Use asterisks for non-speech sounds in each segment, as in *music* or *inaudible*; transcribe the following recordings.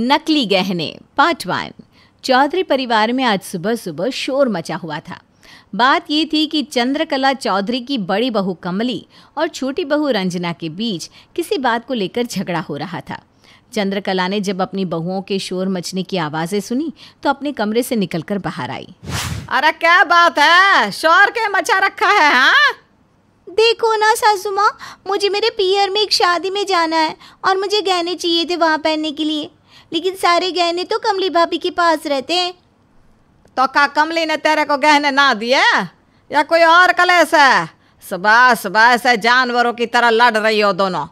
नकली गहने part one Chaudhary परिवार में आज सुबह सुबह शोर मचा हुआ था बात ये थी कि चंद्रकला चौधरी की बड़ी बहू कमली और छोटी बहू रंजना के बीच किसी बात को लेकर झगड़ा हो रहा था चंद्रकला ने जब अपनी बहुओं के शोर मचने की आवाज़ें सुनी तो अपने कमरे से निकलकर बाहर आई अरे क्या बात है शोर के मचा रखा है हाँ देखो ना सासुमा मुझे मेरे पियर में एक शादी में जाना है और मुझे गहने चाहिए थे वहाँ पहनने के लिए लेकिन सारे गहने तो कमली भाभी के पास रहते हैं तो का कमली ने तेरे को गहने ना दिए या कोई और कलेस है सुबह सुबह ऐसे जानवरों की तरह लड़ रही हो दोनों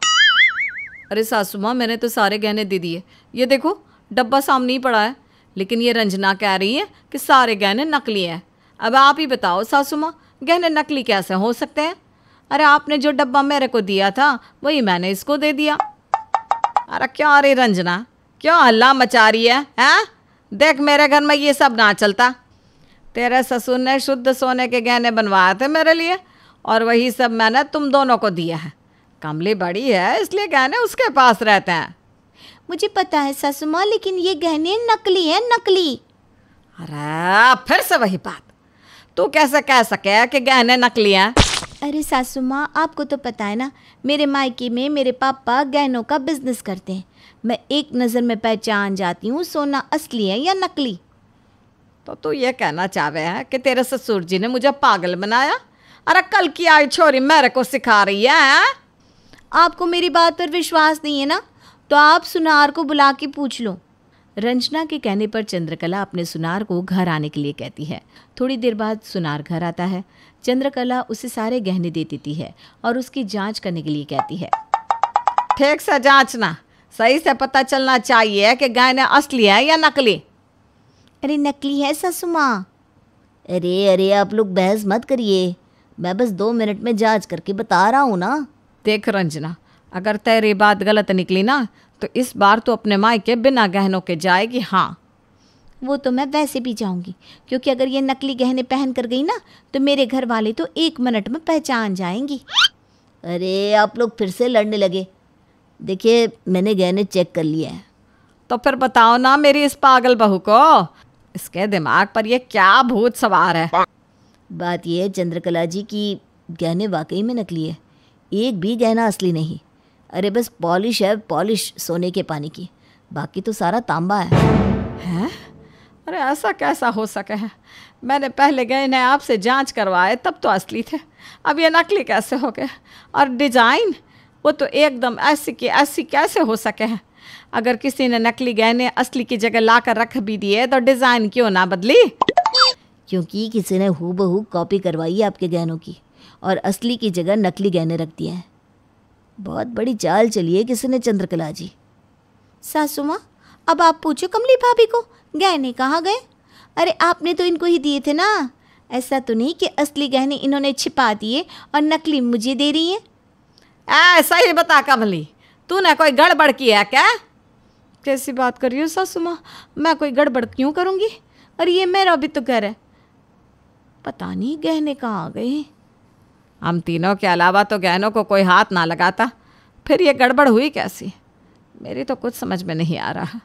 अरे सासू मैंने तो सारे गहने दे दिए ये देखो डब्बा सामने ही पड़ा है लेकिन ये रंजना कह रही है कि सारे गहने नकली हैं अब आप ही बताओ सासुमा गहने नकली कैसे हो सकते हैं अरे आपने जो डब्बा मेरे को दिया था वही मैंने इसको दे दिया अरे क्या अरे रंजना क्यों हल्ला मचा रही है हैं देख मेरे घर में ये सब ना चलता तेरे ससुर ने शुद्ध सोने के गहने बनवाए थे मेरे लिए और वही सब मैंने तुम दोनों को दिया है कमली बड़ी है इसलिए गहने उसके पास रहते हैं मुझे पता है सासू माँ लेकिन ये गहने नकली हैं नकली अरे फिर से वही बात तू कैसे कह सके कि गहने नकली हैं अरे सासू माँ आपको तो पता है ना मेरे मायके में मेरे पापा गहनों का बिजनेस करते हैं मैं एक नज़र में पहचान जाती हूँ सोना असली है या नकली तो तू ये कहना चाहे है कि तेरे ससुर जी ने मुझे पागल बनाया अरे कल की आई छोरी मेरे को सिखा रही है आपको मेरी बात पर विश्वास नहीं है ना तो आप सुनार को बुला के पूछ लो रंजना के कहने पर चंद्रकला अपने सुनार को घर आने के लिए कहती है थोड़ी देर बाद सुनार घर आता है चंद्रकला उसे सारे गहने दे देती है और उसकी जांच करने के लिए कहती है ठीक से जांचना सही से पता चलना चाहिए कि गहने असली है या नकली अरे नकली है ससुमा अरे अरे आप लोग बहस मत करिए मैं बस दो मिनट में जांच करके बता रहा हूँ ना देख रंजना अगर तेरी बात गलत निकली ना तो इस बार तो अपने मायके बिना गहनों के जाएगी हाँ वो तो मैं वैसे भी जाऊंगी क्योंकि अगर ये नकली गहने पहन कर गई ना तो मेरे घर वाले तो एक मिनट में पहचान जाएंगी अरे आप लोग फिर से लड़ने लगे देखिए मैंने गहने चेक कर लिए हैं तो फिर बताओ ना मेरी इस पागल बहू को इसके दिमाग पर ये क्या भूत सवार है बात यह है चंद्रकला जी की गहने वाकई में नकली है एक भी गहना असली नहीं अरे बस पॉलिश है पॉलिश सोने के पानी की बाकी तो सारा तांबा है है? अरे ऐसा कैसा हो सके है मैंने पहले गए इन्हें आपसे जांच करवाए तब तो असली थे अब ये नकली कैसे हो गए और डिजाइन वो तो एकदम ऐसी की ऐसी कैसे हो सके हैं अगर किसी ने नकली गहने असली की जगह ला कर रख भी दिए तो डिजाइन क्यों ना बदली क्योंकि किसी ने हु बहू कॉपी करवाई है आपके गहनों की और असली की जगह नकली गहने रख दिए हैं बहुत बड़ी चाल चली है किसी ने चंद्रकला जी सासू माँ अब आप पूछो कमली भाभी को गहने कहाँ गए अरे आपने तो इनको ही दिए थे ना ऐसा तो नहीं कि असली गहने इन्होंने छिपा दिए और नकली मुझे दे रही हैं ऐसा ही बता कमली तू ना कोई गड़बड़ की है क्या कैसी बात कर रही हो सासुमा मैं कोई गड़बड़ क्यों करूँगी अरे ये मेरा भी तो घर है पता नहीं गहने कहाँ आ गए हम तीनों के अलावा तो गहनों को कोई हाथ ना लगाता फिर ये गड़बड़ हुई कैसी मेरी तो कुछ समझ में नहीं आ रहा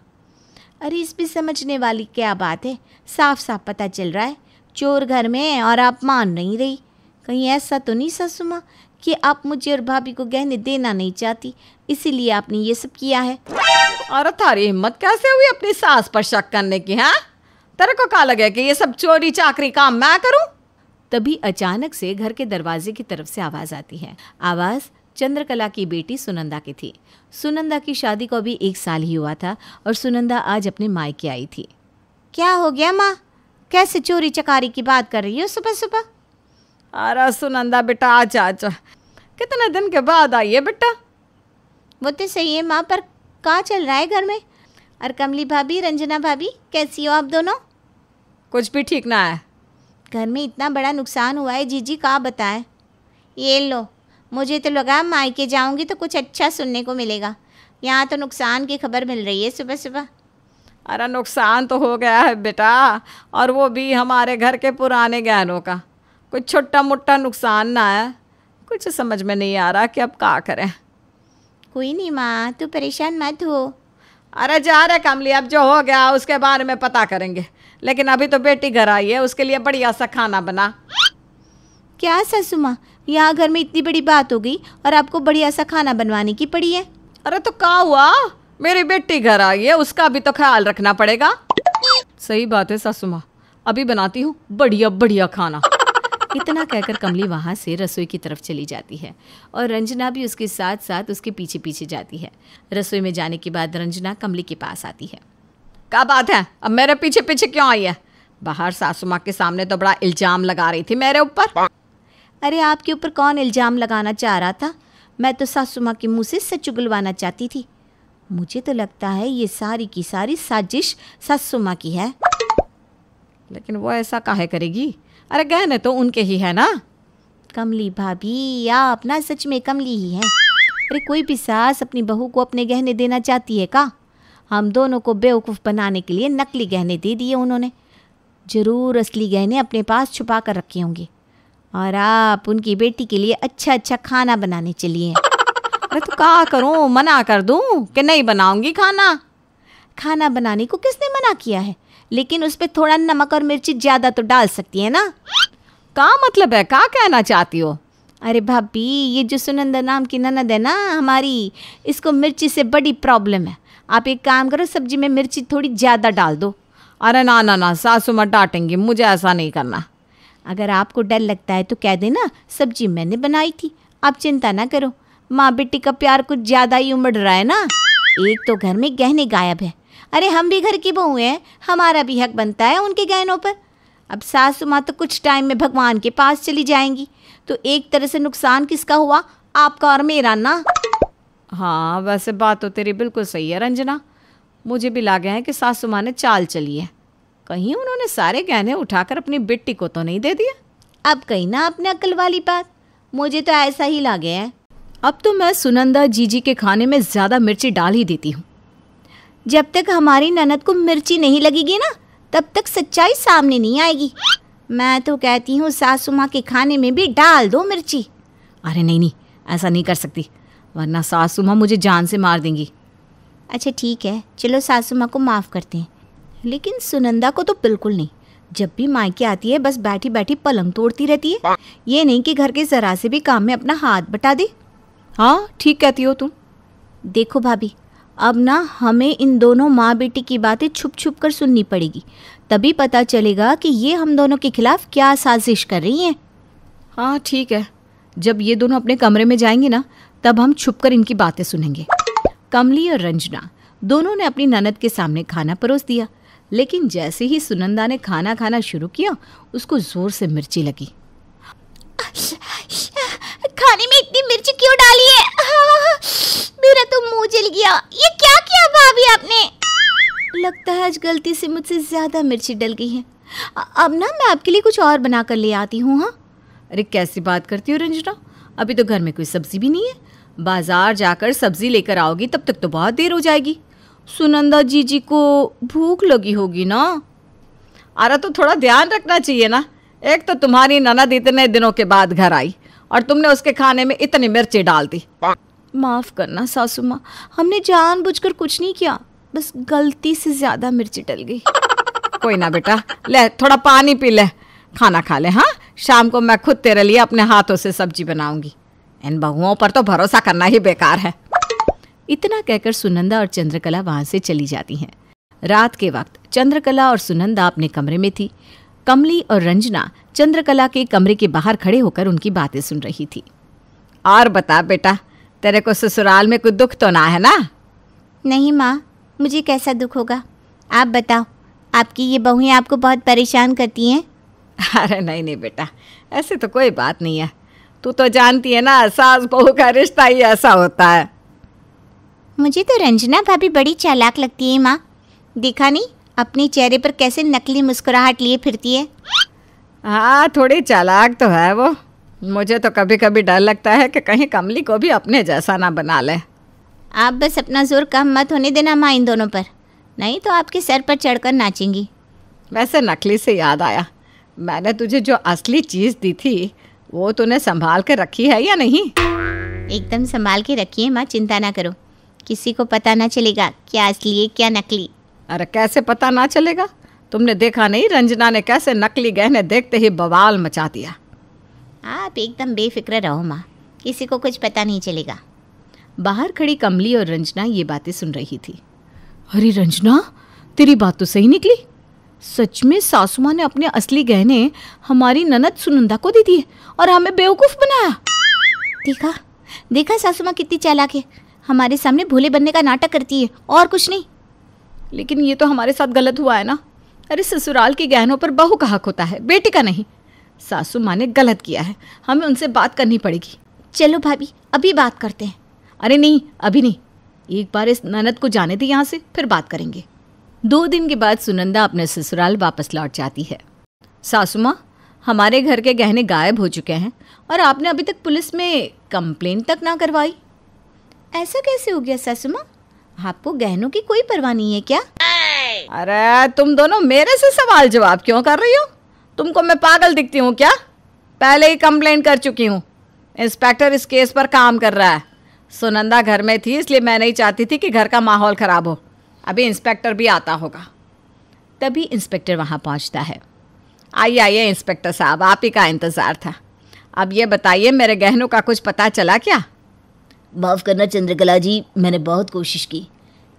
अरे इस भी समझने वाली क्या बात है साफ साफ पता चल रहा है चोर घर में है और आप मान नहीं रही कहीं ऐसा तो नहीं ससुमा कि आप मुझे और भाभी को गहने देना नहीं चाहती इसीलिए आपने ये सब किया है और थारी हिम्मत कैसे हुई अपनी सास पर शक करने की है हाँ? तेरे को कहा लगे कि ये सब चोरी चाकरी काम मैं करूं तभी अचानक से घर के दरवाजे की तरफ से आवाज आती है आवाज चंद्रकला की बेटी सुनंदा की थी सुनंदा की शादी को अभी एक साल ही हुआ था और सुनंदा आज अपने मायके आई थी क्या हो गया माँ कैसे चोरी चकारी की बात कर रही हो सुबह सुबह अरे सुनंदा बेटा आजा आजा कितने दिन के बाद आई है बेटा वो तो सही है माँ पर कहाँ चल रहा है घर में और कमली भाभी रंजना भाभी कैसी हो आप दोनों कुछ भी ठीक ना है घर में इतना बड़ा नुकसान हुआ है जीजी कहाँ बताए ये लो मुझे तो लगा मायके जाऊंगी तो कुछ अच्छा सुनने को मिलेगा यहाँ तो नुकसान की खबर मिल रही है सुबह सुबह अरे नुकसान तो हो गया है बेटा और वो भी हमारे घर के पुराने गहनों का कुछ छोटा मोटा नुकसान ना है कुछ समझ में नहीं आ रहा कि अब क्या करें कोई नहीं माँ तू परेशान मत हो अरे जा रहे कमली अब जो हो गया उसके बारे में पता करेंगे लेकिन अभी तो बेटी घर आई है उसके लिए बढ़िया सा खाना बना क्या ससुमा यहाँ घर में इतनी बड़ी बात हो गई और आपको बढ़िया सा खाना बनवाने की पड़ी है अरे तो कहा हुआ मेरी बेटी घर आ गई है उसका भी तो ख्याल रखना पड़ेगा सही बात है सासुमा अभी बनाती हूँ बढ़िया बढ़िया खाना इतना कहकर कमली वहाँ से रसोई की तरफ चली जाती है और रंजना भी उसके साथ साथ उसके पीछे पीछे जाती है रसोई में जाने के बाद रंजना कमली के पास आती है क्या बात है अब मेरे पीछे पीछे क्यों आई है बाहर सासुमा के सामने तो बड़ा इल्जाम लगा रही थी मेरे ऊपर अरे आपके ऊपर कौन इल्ज़ाम लगाना चाह रहा था मैं तो सासू माँ के मुँह से सच उगलवाना चाहती थी मुझे तो लगता है ये सारी की सारी साजिश सासू माँ की है लेकिन वो ऐसा काहे करेगी अरे गहने तो उनके ही है ना कमली भाभी आप ना सच में कमली ही हैं अरे कोई भी सास अपनी बहू को अपने गहने देना चाहती है का हम दोनों को बेवकूफ़ बनाने के लिए नकली गहने दे दिए उन्होंने ज़रूर असली गहने अपने पास छुपा कर रखे होंगे और आप उनकी बेटी के लिए अच्छा अच्छा खाना बनाने चलिए मैं तो कहा करूँ मना कर दूँ कि नहीं बनाऊंगी खाना खाना बनाने को किसने मना किया है लेकिन उस पर थोड़ा नमक और मिर्ची ज़्यादा तो डाल सकती है ना का मतलब है का कहना चाहती हो अरे भाभी ये जो सुनंदा नाम की ननद है ना हमारी इसको मिर्ची से बड़ी प्रॉब्लम है आप एक काम करो सब्जी में मिर्ची थोड़ी ज़्यादा डाल दो अरे ना ना ना सासू मत डांटेंगी मुझे ऐसा नहीं करना अगर आपको डर लगता है तो कह देना सब्जी मैंने बनाई थी आप चिंता ना करो माँ बेटी का प्यार कुछ ज़्यादा ही उमड़ रहा है ना एक तो घर में गहने गायब है अरे हम भी घर की बहू हैं हमारा भी हक बनता है उनके गहनों पर अब सासू माँ तो कुछ टाइम में भगवान के पास चली जाएंगी तो एक तरह से नुकसान किसका हुआ आपका और मेरा ना हाँ वैसे बात तो तेरी बिल्कुल सही है रंजना मुझे भी लागे है कि सासू माँ ने चाल चली है कहीं उन्होंने सारे गहने उठाकर अपनी बेटी को तो नहीं दे दिया अब कहीं ना अपने अक्ल वाली बात मुझे तो ऐसा ही लगे है अब तो मैं सुनंदा जीजी के खाने में ज़्यादा मिर्ची डाल ही देती हूँ जब तक हमारी ननद को मिर्ची नहीं लगेगी ना तब तक सच्चाई सामने नहीं आएगी मैं तो कहती हूँ सासू माँ के खाने में भी डाल दो मिर्ची अरे नहीं नहीं ऐसा नहीं कर सकती वरना सासू माँ मुझे जान से मार देंगी अच्छा ठीक है चलो सासू माँ को माफ़ करते हैं लेकिन सुनंदा को तो बिल्कुल नहीं जब भी मायके आती है बस बैठी बैठी पलंग तोड़ती रहती है ये नहीं कि घर के जरा से भी काम में अपना हाथ बटा दे हाँ ठीक कहती हो तुम देखो भाभी अब ना हमें इन दोनों माँ बेटी की बातें छुप छुप कर सुननी पड़ेगी तभी पता चलेगा कि ये हम दोनों के खिलाफ क्या साजिश कर रही हैं हाँ ठीक है जब ये दोनों अपने कमरे में जाएंगे ना तब हम छुप कर इनकी बातें सुनेंगे कमली और रंजना दोनों ने अपनी ननद के सामने खाना परोस दिया लेकिन जैसे ही सुनंदा ने खाना खाना शुरू किया उसको जोर से मिर्ची लगी खाने में इतनी मिर्ची क्यों डाली है मेरा तो मुंह जल गया ये क्या किया भाभी आपने लगता है आज गलती से मुझसे ज्यादा मिर्ची डल गई है अब ना मैं आपके लिए कुछ और बना कर ले आती हूँ हाँ अरे कैसी बात करती हो रंजना अभी तो घर में कोई सब्जी भी नहीं है बाजार जाकर सब्जी लेकर आओगी तब तक तो बहुत देर हो जाएगी सुनंदा जी जी को भूख लगी होगी ना अरे तो थोड़ा ध्यान रखना चाहिए ना एक तो तुम्हारी ननद इतने दिनों के बाद घर आई और तुमने उसके खाने में इतनी मिर्ची डाल दी माफ़ करना सासू माँ हमने कर कुछ नहीं किया बस गलती से ज़्यादा मिर्ची डल गई कोई ना बेटा ले थोड़ा पानी पी ले खाना खा ले हाँ शाम को मैं खुद तेरे लिए अपने हाथों से सब्जी बनाऊंगी इन बहुओं पर तो भरोसा करना ही बेकार है इतना कहकर सुनंदा और चंद्रकला वहां से चली जाती हैं रात के वक्त चंद्रकला और सुनंदा अपने कमरे में थी कमली और रंजना चंद्रकला के कमरे के बाहर खड़े होकर उनकी बातें सुन रही थी और बता बेटा तेरे को ससुराल में कोई दुख तो ना है ना नहीं माँ मुझे कैसा दुख होगा आप बताओ आपकी ये बहुएं आपको बहुत परेशान करती हैं *laughs* अरे नहीं नहीं बेटा ऐसे तो कोई बात नहीं है तू तो जानती है ना सास बहू का रिश्ता ही ऐसा होता है मुझे तो रंजना भाभी बड़ी चालाक लगती है माँ देखा नहीं अपने चेहरे पर कैसे नकली मुस्कुराहट लिए फिरती है हाँ थोड़ी चालाक तो है वो मुझे तो कभी कभी डर लगता है कि कहीं कमली को भी अपने जैसा ना बना ले आप बस अपना जोर कम मत होने देना माँ इन दोनों पर नहीं तो आपके सर पर चढ़कर नाचेंगी वैसे नकली से याद आया मैंने तुझे जो असली चीज़ दी थी वो तूने संभाल कर रखी है या नहीं एकदम संभाल के रखिए माँ चिंता ना करो किसी को पता ना चलेगा क्या असली क्या नकली अरे कैसे पता ना चलेगा तुमने देखा नहीं रंजना ने कैसे नकली गहने देखते ही बवाल मचा दिया आप एकदम बेफिक्र रहो माँ किसी को कुछ पता नहीं चलेगा बाहर खड़ी कमली और रंजना ये बातें सुन रही थी अरे रंजना तेरी बात तो सही निकली सच में सासू माँ ने अपने असली गहने हमारी ननद सुनंदा को दे दिए और हमें बेवकूफ़ बनाया देखा देखा सासू माँ कितनी चालाक है हमारे सामने भोले बनने का नाटक करती है और कुछ नहीं लेकिन ये तो हमारे साथ गलत हुआ है ना अरे ससुराल के गहनों पर बहू का हक होता है बेटे का नहीं सासू माँ ने गलत किया है हमें उनसे बात करनी पड़ेगी चलो भाभी अभी बात करते हैं अरे नहीं अभी नहीं एक बार इस ननद को जाने दे यहाँ से फिर बात करेंगे दो दिन के बाद सुनंदा अपने ससुराल वापस लौट जाती है सासू माँ हमारे घर के गहने गायब हो चुके हैं और आपने अभी तक पुलिस में कंप्लेन तक ना करवाई ऐसा कैसे हो गया ससुमा आपको गहनों की कोई परवाह नहीं है क्या अरे तुम दोनों मेरे से सवाल जवाब क्यों कर रही हो तुमको मैं पागल दिखती हूँ क्या पहले ही कंप्लेंट कर चुकी हूँ इंस्पेक्टर इस केस पर काम कर रहा है सुनंदा घर में थी इसलिए मैं नहीं चाहती थी कि घर का माहौल ख़राब हो अभी इंस्पेक्टर भी आता होगा तभी इंस्पेक्टर वहाँ पहुँचता है आइए आइए इंस्पेक्टर साहब आप ही का इंतज़ार था अब ये बताइए मेरे गहनों का कुछ पता चला क्या माफ़ करना चंद्रकला जी मैंने बहुत कोशिश की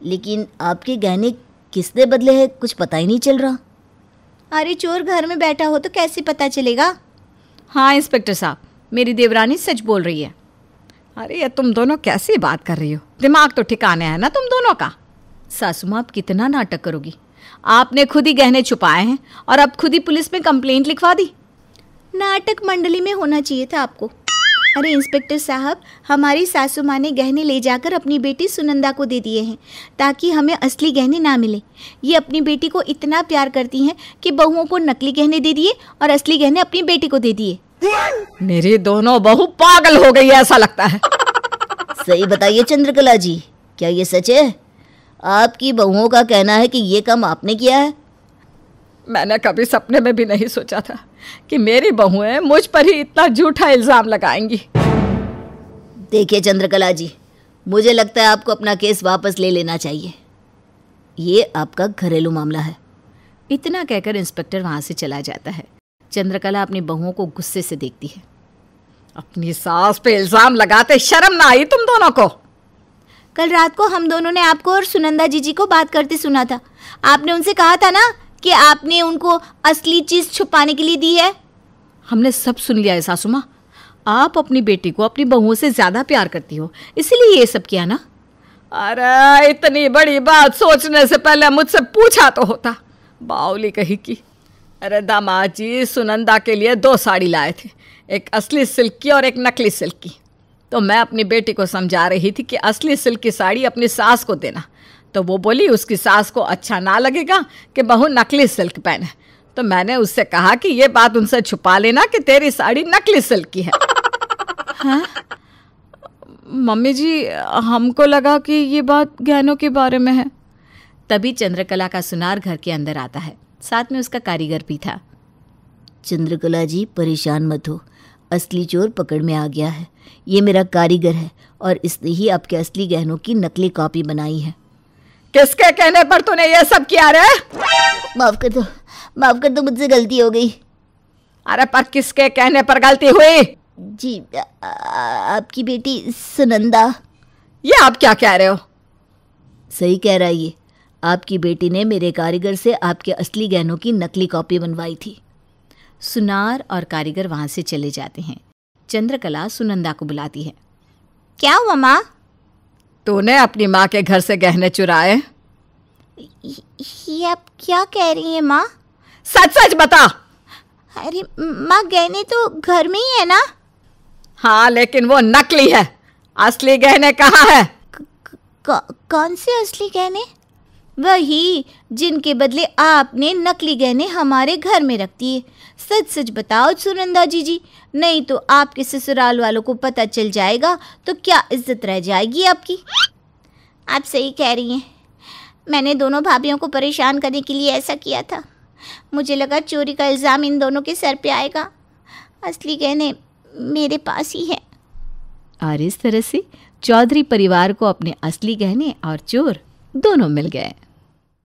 लेकिन आपके गहने किसने बदले हैं कुछ पता ही नहीं चल रहा अरे चोर घर में बैठा हो तो कैसे पता चलेगा हाँ इंस्पेक्टर साहब मेरी देवरानी सच बोल रही है अरे ये तुम दोनों कैसी बात कर रही हो दिमाग तो ठिकाने है ना तुम दोनों का सासू माँ आप कितना नाटक करोगी आपने खुद ही गहने छुपाए हैं और अब खुद ही पुलिस में कंप्लेंट लिखवा दी नाटक मंडली में होना चाहिए था आपको अरे इंस्पेक्टर साहब हमारी सासू माँ ने गहने ले जाकर अपनी बेटी सुनंदा को दे दिए हैं ताकि हमें असली गहने ना मिले ये अपनी बेटी को इतना प्यार करती हैं कि बहुओं को नकली गहने दे दिए और असली गहने अपनी बेटी को दे दिए मेरी दोनों बहू पागल हो गई ऐसा लगता है सही बताइए चंद्रकला जी क्या ये सच है आपकी बहुओं का कहना है कि ये काम आपने किया है मैंने कभी सपने में भी नहीं सोचा था कि मेरी बहुएं मुझ पर ही इतना झूठा इल्ज़ाम लगाएंगी देखिए चंद्रकला जी मुझे लगता है आपको अपना केस वापस ले लेना चाहिए ये आपका घरेलू मामला है इतना कहकर इंस्पेक्टर वहां से चला जाता है चंद्रकला अपनी बहुओं को गुस्से से देखती है अपनी सास पे इल्ज़ाम लगाते शर्म ना आई तुम दोनों को कल रात को हम दोनों ने आपको और सुनंदा जी जी को बात करते सुना था आपने उनसे कहा था ना कि आपने उनको असली चीज़ छुपाने के लिए दी है हमने सब सुन लिया है सासुमा आप अपनी बेटी को अपनी बहुओं से ज़्यादा प्यार करती हो इसीलिए ये सब किया ना अरे इतनी बड़ी बात सोचने से पहले मुझसे पूछा तो होता बाउली कही की अरे दामाद जी सुनंदा के लिए दो साड़ी लाए थे एक असली सिल्क की और एक नकली सिल्क की तो मैं अपनी बेटी को समझा रही थी कि असली सिल्क की साड़ी अपनी सास को देना तो वो बोली उसकी सास को अच्छा ना लगेगा कि बहू नकली सिल्क पहने तो मैंने उससे कहा कि ये बात उनसे छुपा लेना कि तेरी साड़ी नकली सिल्क की है हाँ? मम्मी जी हमको लगा कि ये बात गहनों के बारे में है तभी चंद्रकला का सुनार घर के अंदर आता है साथ में उसका कारीगर भी था चंद्रकला जी परेशान मत हो असली चोर पकड़ में आ गया है ये मेरा कारीगर है और इसने ही आपके असली गहनों की नकली कॉपी बनाई है किसके कहने पर तूने ये सब किया रे माफ कर दो माफ कर दो मुझसे गलती हो गई अरे पर किसके कहने पर गलती हुई जी आ, आपकी बेटी सुनंदा ये आप क्या कह रहे हो सही कह रहा है ये आपकी बेटी ने मेरे कारीगर से आपके असली गहनों की नकली कॉपी बनवाई थी सुनार और कारीगर वहां से चले जाते हैं चंद्रकला सुनंदा को बुलाती है क्या हुआ माँ तूने अपनी माँ के घर से गहने चुराए ये आप क्या कह रही हैं माँ सच सच बता अरे माँ गहने तो घर में ही है ना हाँ लेकिन वो नकली है असली गहने कहाँ है कौन से असली गहने वही जिनके बदले आपने नकली गहने हमारे घर में रख दिए सच सच बताओ सुनंदा जी जी नहीं तो आपके ससुराल वालों को पता चल जाएगा तो क्या इज्जत रह जाएगी आपकी आप सही कह रही हैं मैंने दोनों भाभीियों को परेशान करने के लिए ऐसा किया था मुझे लगा चोरी का इल्ज़ाम इन दोनों के सर पे आएगा असली गहने मेरे पास ही है और इस तरह से चौधरी परिवार को अपने असली गहने और चोर दोनों मिल गए